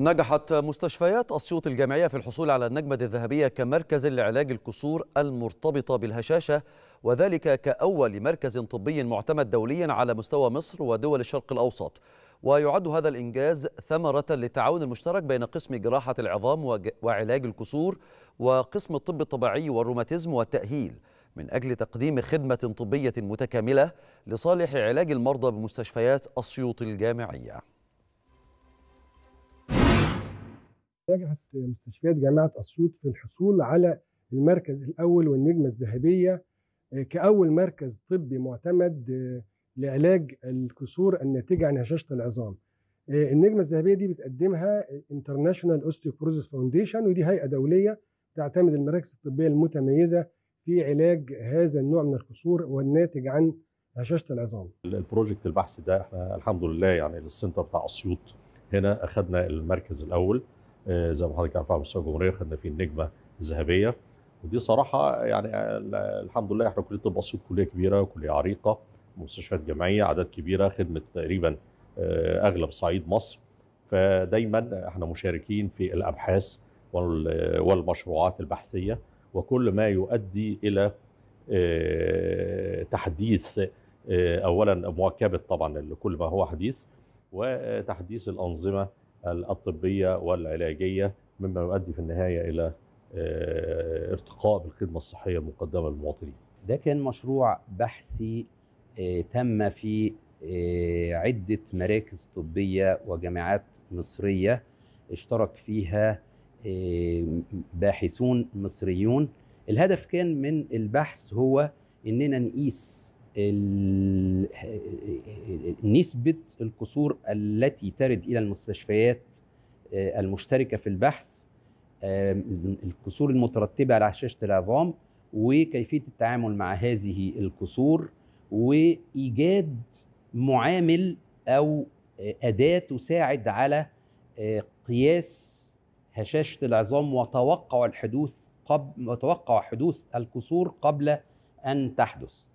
نجحت مستشفيات أسيوط الجامعية في الحصول على النجمة الذهبية كمركز لعلاج الكسور المرتبطة بالهشاشة وذلك كأول مركز طبي معتمد دوليا على مستوى مصر ودول الشرق الأوسط ويعد هذا الإنجاز ثمرة للتعاون المشترك بين قسم جراحة العظام وعلاج الكسور وقسم الطب الطبيعي والروماتيزم والتأهيل من أجل تقديم خدمة طبية متكاملة لصالح علاج المرضى بمستشفيات أسيوط الجامعية نجحت مستشفيات جامعه اسيوط في الحصول على المركز الاول والنجمه الذهبيه آه، كاول مركز طبي معتمد آه، لعلاج الكسور الناتجه عن هشاشه العظام. آه، النجمه الذهبيه دي بتقدمها انترناشونال اوستيوبروزيس فاونديشن ودي هيئه دوليه تعتمد المراكز الطبيه المتميزه في علاج هذا النوع من الكسور والناتج عن هشاشه العظام. البروجكت البحث ده احنا الحمد لله يعني السنتر بتاع اسيوط هنا اخذنا المركز الاول آه، زي ما حضرتك عارف على مستوى الجمهوريه خدنا فيه النجمه الذهبيه ودي صراحه يعني آه، الحمد لله احنا كليه الطب اسيوط كليه كبيره كليه عريقه مستشفيات جامعيه اعداد كبيره خدمه تقريبا آه، اغلب صعيد مصر فدايما احنا مشاركين في الابحاث والمشروعات البحثيه وكل ما يؤدي الى تحديث اولا مواكبه طبعا لكل ما هو حديث وتحديث الانظمه الطبيه والعلاجيه مما يؤدي في النهايه الى آه، ارتقاء بالخدمه الصحيه المقدمه للمواطنين. ده كان مشروع بحثي آه، تم في آه، عده مراكز طبيه وجامعات مصريه اشترك فيها باحثون مصريون الهدف كان من البحث هو اننا نقيس نسبة القصور التي ترد إلى المستشفيات آه، المشتركة في البحث آه، القصور المترتبة على هشاشة العظام وكيفية التعامل مع هذه القصور وإيجاد معامل أو أداة تساعد على آه، قياس هشاشة العظام وتوقع الحدوث قبل وتوقع حدوث القصور قبل أن تحدث